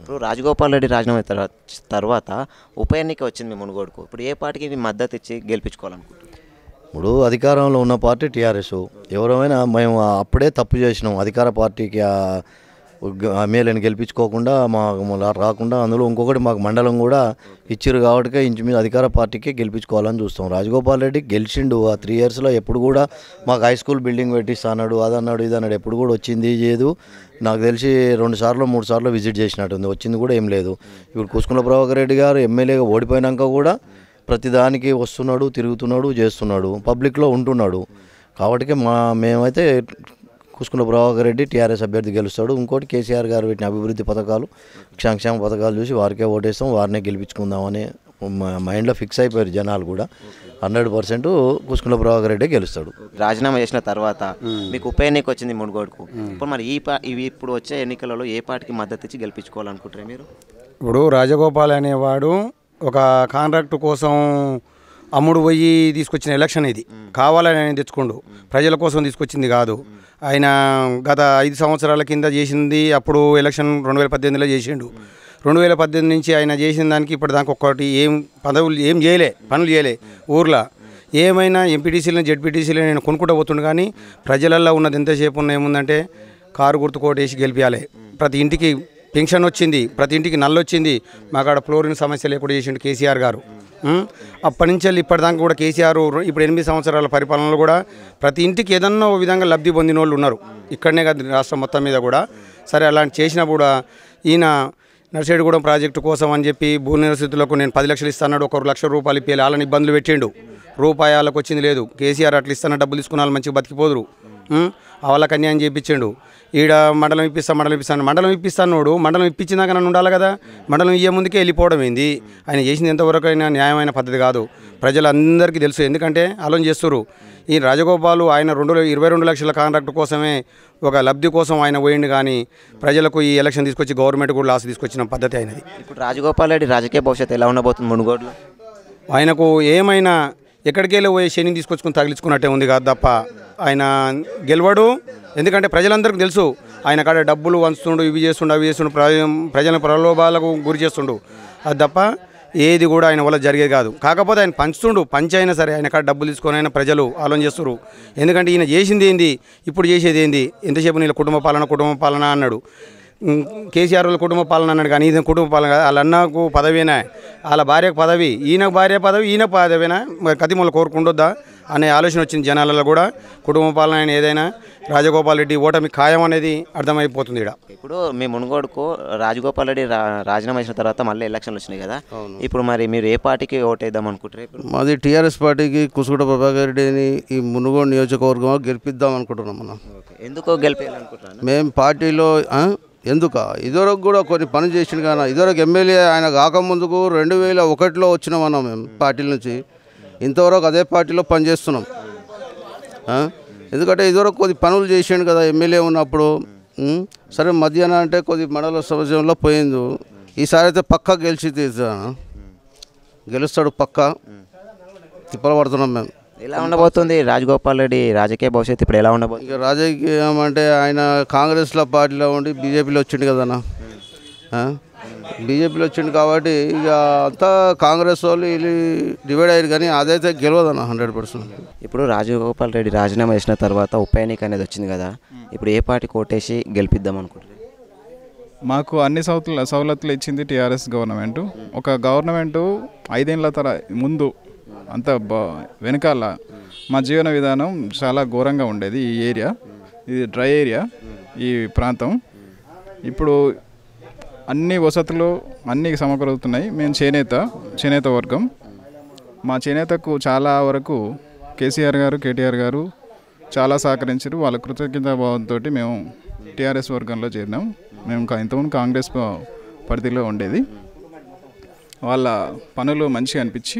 ఇప్పుడు రాజగోపాల్ రెడ్డి రాజీనామా తర్వాత తర్వాత ఉప ఎన్నిక వచ్చింది మీ మునుగోడుకు ఇప్పుడు ఏ పార్టీకి మీ మద్దతు ఇచ్చి గెలిపించుకోవాలనుకుంటున్నారు ఇప్పుడు అధికారంలో ఉన్న పార్టీ టీఆర్ఎస్ ఎవరైనా మేము అప్పుడే తప్పు చేసినాం అధికార పార్టీకి ఎమ్మెల్యేని గెలిపించుకోకుండా మాకు రాకుండా అందులో ఇంకొకటి మాకు మండలం కూడా ఇచ్చారు కాబట్టి ఇంచుమించు అధికార పార్టీకి గెలిపించుకోవాలని చూస్తాం రాజగోపాల్ రెడ్డి గెలిచిండు ఆ త్రీ ఇయర్స్లో ఎప్పుడు కూడా మాకు హై స్కూల్ బిల్డింగ్ పెట్టిస్తాడు అదన్నాడు ఇదన్నాడు ఎప్పుడు కూడా వచ్చింది చేయదు నాకు తెలిసి రెండు సార్లు మూడు సార్లు విజిట్ చేసినట్టుంది వచ్చింది కూడా ఏం లేదు ఇప్పుడు కూసుకున్న ప్రభాకర్ రెడ్డి గారు ఎమ్మెల్యేగా ఓడిపోయినాక కూడా ప్రతిదానికి వస్తున్నాడు తిరుగుతున్నాడు చేస్తున్నాడు పబ్లిక్లో ఉంటున్నాడు కాబట్టి మా మేమైతే కుసుకుల ప్రభాకర్ రెడ్డి టీఆర్ఎస్ అభ్యర్థి గెలుస్తాడు ఇంకోటి కేసీఆర్ గారు పెట్టిన అభివృద్ధి పథకాలు సంక్షేమ పథకాలు చూసి వారికే ఓటేస్తాం వారినే గెలిపించుకుందామని మైండ్లో ఫిక్స్ అయిపోయారు జనాలు కూడా హండ్రెడ్ పర్సెంట్ కుసుకుల ప్రభాకర్ రెడ్డి గెలుస్తాడు రాజీనామా చేసిన తర్వాత మీకు ఉప ఎన్నిక వచ్చింది మునుగోడుకు ఇప్పుడు మరి ఈ పా ఇవి ఇప్పుడు వచ్చే ఎన్నికలలో ఏ పార్టీకి మద్దతు ఇచ్చి గెలిపించుకోవాలనుకుంటారు మీరు ఇప్పుడు రాజగోపాల్ అనేవాడు ఒక కాంట్రాక్ట్ కోసం అమ్ముడు పోయి తీసుకొచ్చిన ఎలక్షన్ ఇది కావాలని ఆయన తెచ్చుకోండు ప్రజల కోసం తీసుకొచ్చింది కాదు ఆయన గత ఐదు సంవత్సరాల కింద చేసింది అప్పుడు ఎలక్షన్ రెండు వేల పద్దెనిమిదిలో చేసిండు రెండు వేల పద్దెనిమిది నుంచి ఆయన చేసిన దానికి ఇప్పుడు దానికి ఒక్కటి ఏం పదవులు ఏం చేయలే పనులు చేయలే ఊర్లో ఏమైనా ఎంపీటీసీలను జెడ్పీటీసీలను నేను కొనుక్కుంటూ పోతుండు కానీ ప్రజలల్లో ఉన్నది ఎంతసేపు ఉన్న ఏముందంటే కారు గుర్తుకోటేసి గెలిపించాలి ప్రతి ఇంటికి పెన్షన్ వచ్చింది ప్రతి ఇంటికి నల్లు వచ్చింది మాకాడ ఫ్లోరిన్ సమస్య లేకుండా చేసిండు కేసీఆర్ గారు అప్పటి నుంచి వెళ్ళి ఇప్పటిదాకా కూడా కేసీఆర్ ఇప్పుడు ఎనిమిది సంవత్సరాల పరిపాలనలో కూడా ప్రతి ఇంటికి ఏదన్నా ఒక విధంగా లబ్ధి పొందిన వాళ్ళు ఉన్నారు ఇక్కడనే కాదు రాష్ట్రం మొత్తం మీద కూడా సరే అలాంటి చేసినా కూడా ఈయన నర్సేడిగూడెం ప్రాజెక్టు కోసం అని చెప్పి భూ నిరసితులకు నేను పది లక్షలు ఇస్తాన్నాడు ఒకరు లక్ష రూపాయలు ఇప్పేయాలి వాళ్ళని ఇబ్బందులు పెట్టిండు రూపాయలకు వచ్చింది లేదు కేసీఆర్ అట్లా ఇస్తాన డబ్బులు వాళ్ళు మంచిగా బతికిపోదురు వాళ్ళకి అన్యాయం చేయించిండు ఈడ మండలం ఇప్పిస్తా మండలం ఇప్పిస్తాను మండలం ఇప్పిస్తానోడు మండలం ఇప్పించినాక నన్ను ఉండాలి కదా మండలం ఇయ్యే ముందుకే వెళ్ళిపోవడం ఏంది ఆయన చేసింది ఎంతవరకు అయినా న్యాయమైన పద్ధతి కాదు ప్రజలందరికీ తెలుసు ఎందుకంటే ఆలోచన చేస్తారు ఈ రాజగోపాలు ఆయన రెండు ఇరవై రెండు లక్షల కాంట్రాక్ట్ కోసమే ఒక లబ్ధి కోసం ఆయన పోయిండు కానీ ప్రజలకు ఈ ఎలక్షన్ తీసుకొచ్చి గవర్నమెంట్ కూడా లాస్ తీసుకొచ్చిన పద్ధతి అయినది ఇప్పుడు రాజగోపాల్ రెడ్డి రాజకీయ భవిష్యత్తు ఎలా ఉండబోతుంది మునుగోడులో ఆయనకు ఏమైనా ఎక్కడికి వెళ్ళి పోయి శని తీసుకొచ్చుకుని తగిలించుకున్నట్టే ఉంది కాదు తప్ప ఆయన గెలవడు ఎందుకంటే ప్రజలందరికీ తెలుసు ఆయన కాడ డబ్బులు వంచుతుండు ఇవి చేస్తుండు అవి చేస్తుండు ప్రజల ప్రలోభాలకు గురి చేస్తుండు అది తప్ప ఏది కూడా ఆయన వల్ల జరిగేది కాదు కాకపోతే ఆయన పంచుతుండు పంచి అయినా సరే ఆయన కాడ డబ్బులు తీసుకొని ఆయన ప్రజలు ఆలోచన చేస్తారు ఎందుకంటే ఈయన చేసింది ఏంది ఇప్పుడు చేసేది ఏంది ఎంతసేపు నీళ్ళ కుటుంబ పాలన కుటుంబ పాలన అన్నాడు కేసీఆర్ వాళ్ళ కుటుంబ పాలన అన్నాడు కానీ ఇది కుటుంబ పాలన కాదు వాళ్ళ అన్నకు పదవినా వాళ్ళ భార్యకు పదవి ఈయన భార్య పదవి ఈయన పదవినా మరి కతిమూల కోరుకుంటుందా అనే ఆలోచన వచ్చింది జనాలలో కూడా కుటుంబ పాలన అయిన ఏదైనా రాజగోపాల్ రెడ్డి ఓటమి ఖాయం అనేది అర్థమైపోతుంది ఇక్కడ ఇప్పుడు మీ మునుగోడుకు రాజగోపాల్ రెడ్డి రాజీనామా ఇచ్చిన తర్వాత మళ్ళీ ఎలక్షన్లు వచ్చినాయి కదా ఇప్పుడు మరి మీరు ఏ పార్టీకి ఓటేద్దాం అనుకుంటారు మాది టీఆర్ఎస్ పార్టీకి కుసుగుడ ప్రభాకర్ రెడ్డిని ఈ మునుగోడు నియోజకవర్గం గెలిపిద్దాం అనుకుంటున్నాం మనం ఎందుకో గెలిపేయాలనుకుంటున్నాం మేము పార్టీలో ఎందుక ఇదివరకు కూడా కొన్ని పని చేసిన కానీ ఇదివరకు ఎమ్మెల్యే ఆయన కాకముందుకు రెండు వేల ఒకటిలో వచ్చినాం మనం మేము పార్టీల నుంచి ఇంతవరకు అదే పార్టీలో పనిచేస్తున్నాం ఎందుకంటే ఇదివరకు కొద్ది పనులు చేసాడు కదా ఎమ్మెల్యే ఉన్నప్పుడు సరే మధ్యాహ్నం అంటే కొద్ది మండల సంవత్సరంలో పోయింది ఈసారి అయితే పక్కా గెలిచి తీసాను గెలుస్తాడు పక్కా తిప్పలు పడుతున్నాం మేము ఎలా ఉండబోతుంది రాజగోపాల్ రెడ్డి రాజకీయ భవిష్యత్తు ఇప్పుడు ఎలా ఉండబోతుంది ఇక రాజకీయం అంటే ఆయన కాంగ్రెస్లో పార్టీలో ఉండి బీజేపీలో వచ్చిండు కదన్నా బీజేపీలో వచ్చిండు కాబట్టి ఇక అంతా కాంగ్రెస్ వాళ్ళు వీళ్ళు డివైడ్ అయ్యారు కానీ అదైతే గెలవదన్న హండ్రెడ్ పర్సెంట్ ఇప్పుడు రాజగోపాల్ రెడ్డి రాజీనామా చేసిన తర్వాత ఉప అనేది వచ్చింది కదా ఇప్పుడు ఏ పార్టీ కోటేసి గెలిపిద్దాం అనుకుంటున్నారు మాకు అన్ని సౌతుల సవలతులు ఇచ్చింది టీఆర్ఎస్ గవర్నమెంట్ ఒక గవర్నమెంట్ ఐదేళ్ల తర ముందు అంత వెనకాల మా జీవన విధానం చాలా ఘోరంగా ఉండేది ఈ ఏరియా ఇది డ్రై ఏరియా ఈ ప్రాంతం ఇప్పుడు అన్ని వసతులు అన్నీ సమకూరుతున్నాయి మేము చేనేత చేనేత వర్గం మా చేనేతకు చాలా వరకు కేసీఆర్ గారు కేటీఆర్ గారు చాలా సహకరించారు వాళ్ళ కృతజ్ఞత భావంతో మేము టీఆర్ఎస్ వర్గంలో చేరినాం మేము ఇంతకుముందు కాంగ్రెస్ పరిధిలో ఉండేది వాళ్ళ పనులు మంచిగా అనిపించి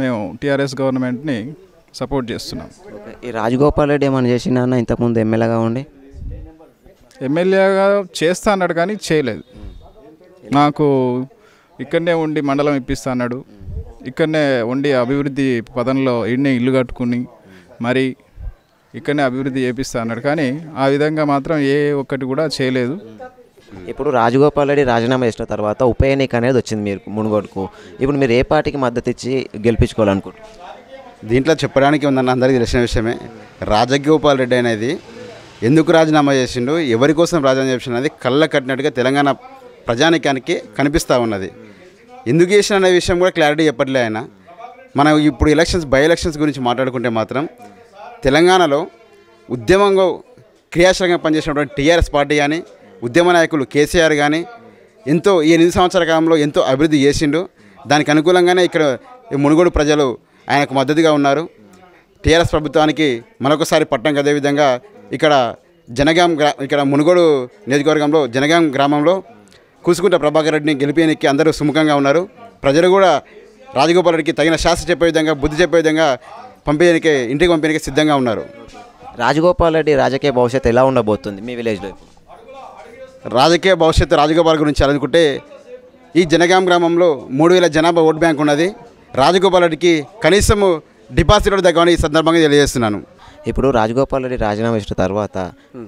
మేము టీఆర్ఎస్ గవర్నమెంట్ని సపోర్ట్ చేస్తున్నాం ఈ రాజగోపాల్ రెడ్డి ఏమైనా చేసినా ఇంతకుముందు ఎమ్మెల్యేగా ఉండి ఎమ్మెల్యేగా చేస్తా అన్నాడు కానీ చేయలేదు నాకు ఇక్కడనే ఉండి మండలం ఇప్పిస్తా అన్నాడు ఇక్కడనే ఉండి అభివృద్ధి పదంలో ఇన్నే ఇల్లు కట్టుకుని మరి ఇక్కడనే అభివృద్ధి చేపిస్తా అన్నాడు కానీ ఆ విధంగా మాత్రం ఏ ఒక్కటి కూడా చేయలేదు ఇప్పుడు రాజగోపాల్ రెడ్డి రాజీనామా చేసిన తర్వాత ఉప ఎన్నిక అనేది వచ్చింది మీరు మునుగోడుకు ఇప్పుడు మీరు ఏ పార్టీకి మద్దతు ఇచ్చి గెలిపించుకోవాలనుకుంటున్నారు దీంట్లో చెప్పడానికి ఉందన్న అందరికీ తెలిసిన విషయమే రాజగోపాల్ రెడ్డి అనేది ఎందుకు రాజీనామా చేసిండు ఎవరి కోసం రాజీనామా చేసిన అనేది కళ్ళ కట్టినట్టుగా తెలంగాణ ప్రజానికానికి కనిపిస్తూ ఉన్నది ఎందుకు చేసిన అనే విషయం కూడా క్లారిటీ చెప్పట్లే ఆయన మనం ఇప్పుడు ఎలక్షన్స్ బై ఎలక్షన్స్ గురించి మాట్లాడుకుంటే మాత్రం తెలంగాణలో ఉద్యమంగా క్రియాశీలంగా పనిచేసినటువంటి టీఆర్ఎస్ పార్టీ కానీ ఉద్యమ నాయకులు కేసీఆర్ కానీ ఎంతో ఈ ఎనిమిది సంవత్సరాల కాలంలో ఎంతో అభివృద్ధి చేసిండు దానికి అనుకూలంగానే ఇక్కడ మునుగోడు ప్రజలు ఆయనకు మద్దతుగా ఉన్నారు టీఆర్ఎస్ ప్రభుత్వానికి మరొకసారి పట్టం కదే విధంగా ఇక్కడ జనగాం గ్రా ఇక్కడ మునుగోడు నియోజకవర్గంలో జనగాం గ్రామంలో కూసుకుంట ప్రభాకర్ రెడ్డిని గెలిపేయనికి అందరూ సుముఖంగా ఉన్నారు ప్రజలు కూడా రాజగోపాల్ రెడ్డికి తగిన శాస్త్ర చెప్పే విధంగా బుద్ధి చెప్పే విధంగా పంపేయడానికి ఇంటికి పంపేయడానికి సిద్ధంగా ఉన్నారు రాజగోపాల్ రెడ్డి రాజకీయ భవిష్యత్తు ఎలా ఉండబోతుంది మీ విలేజ్లో రాజకీయ భవిష్యత్తు రాజగోపాల్ గురించి అనుకుంటే ఈ జనగాం గ్రామంలో మూడు వేల జనాభా ఓట్ బ్యాంక్ ఉన్నది రాజగోపాల్ రెడ్డికి కనీసము డిపాజిట్ దగ్గర ఈ సందర్భంగా తెలియజేస్తున్నాను ఇప్పుడు రాజగోపాల్ రెడ్డి రాజీనామా ఇచ్చిన తర్వాత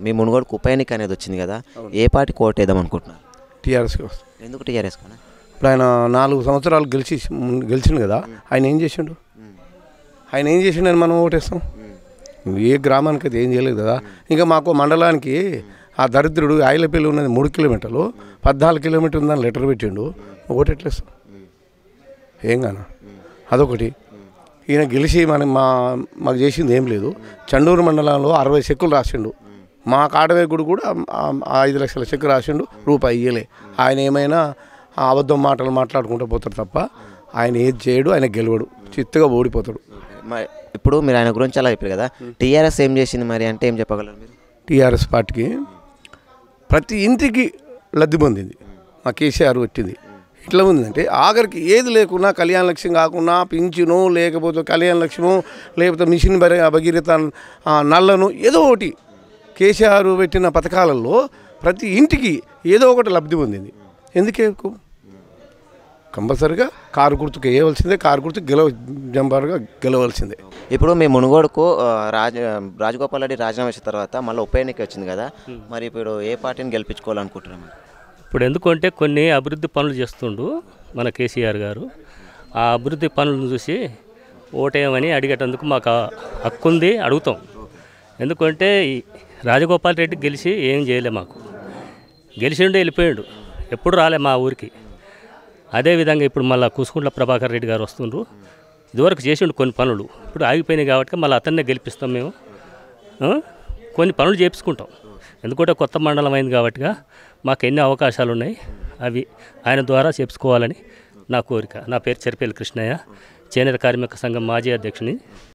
మీ మునుగోడుకు ఉప ఎన్నిక అనేది వచ్చింది కదా ఏ పార్టీ కోట్ వేద్దాం అనుకుంటున్నారు టీఆర్ఎస్ ఎందుకు టీఆర్ఎస్ ఇప్పుడు ఆయన నాలుగు సంవత్సరాలు గెలిచి గెలిచిండు కదా ఆయన ఏం చేసిండు ఆయన ఏం చేసిండని మనం ఓటేస్తాం ఏ గ్రామానికి అయితే ఏం చేయలేదు కదా ఇంకా మాకు మండలానికి ఆ దరిద్రుడు ఆయిలపల్లి ఉన్నది మూడు కిలోమీటర్లు పద్నాలుగు కిలోమీటర్ ఉందని లెటర్ పెట్టిండు ఓటు ఎట్లా ఏం కానా అదొకటి ఈయన గెలిచి మన మా మాకు చేసింది ఏం లేదు చండూరు మండలంలో అరవై చెక్కులు రాసిండు మా కాడవేకుడు కూడా ఐదు లక్షల చెక్కు రాసిండు రూపాయి ఇయ్యలే ఆయన ఏమైనా అబద్ధం మాటలు మాట్లాడుకుంటూ పోతాడు తప్ప ఆయన ఏది చేయడు ఆయన గెలవడు చిత్తగా ఓడిపోతాడు ఇప్పుడు మీరు ఆయన గురించి అలా చెప్పారు కదా టీఆర్ఎస్ ఏం చేసింది మరి అంటే ఏం చెప్పగలరు టీఆర్ఎస్ పార్టీకి ప్రతి ఇంటికి లబ్ధి పొందింది మా కేసీఆర్ వచ్చింది ఇట్లా ఉందంటే ఆఖరికి ఏది లేకున్నా కళ్యాణ లక్ష్యం కాకుండా పింఛను లేకపోతే కళ్యాణ లక్ష్యము లేకపోతే మిషన్ భగీరథ నల్లను ఏదో ఒకటి కేసీఆర్ పెట్టిన పథకాలలో ప్రతి ఇంటికి ఏదో ఒకటి లబ్ధి పొందింది ఎందుకే కంపల్సరీగా కారు గుర్తుకు వేయవలసిందే కారు గుర్తు గెలవ జంబారుగా గెలవలసిందే ఇప్పుడు మీ మునుగోడుకు రాజ రాజగోపాల్ రెడ్డి రాజీనామా ఇచ్చిన తర్వాత మళ్ళీ ఉప ఎన్నిక వచ్చింది కదా మరి ఇప్పుడు ఏ పార్టీని గెలిపించుకోవాలనుకుంటున్నాం ఇప్పుడు ఎందుకంటే కొన్ని అభివృద్ధి పనులు చేస్తుండు మన కేసీఆర్ గారు ఆ అభివృద్ధి పనులను చూసి ఓటేయమని అడిగేటందుకు మాకు హక్కు ఉంది అడుగుతాం ఎందుకంటే ఈ రాజగోపాల్ రెడ్డి గెలిచి ఏం చేయలే మాకు గెలిచిండే వెళ్ళిపోయాడు ఎప్పుడు రాలే మా ఊరికి అదేవిధంగా ఇప్పుడు మళ్ళీ కుసుకుంట్ల ప్రభాకర్ రెడ్డి గారు వస్తుండ్రు ఇదివరకు చేసిండు కొన్ని పనులు ఇప్పుడు ఆగిపోయినాయి కాబట్టి మళ్ళీ అతన్నే గెలిపిస్తాం మేము కొన్ని పనులు చేపించుకుంటాం ఎందుకంటే కొత్త మండలం అయింది కాబట్టిగా మాకు ఎన్ని అవకాశాలు ఉన్నాయి అవి ఆయన ద్వారా చేపించుకోవాలని నా కోరిక నా పేరు చెరిపేలి కృష్ణయ్య చేనేత కార్మిక సంఘం మాజీ అధ్యక్షుని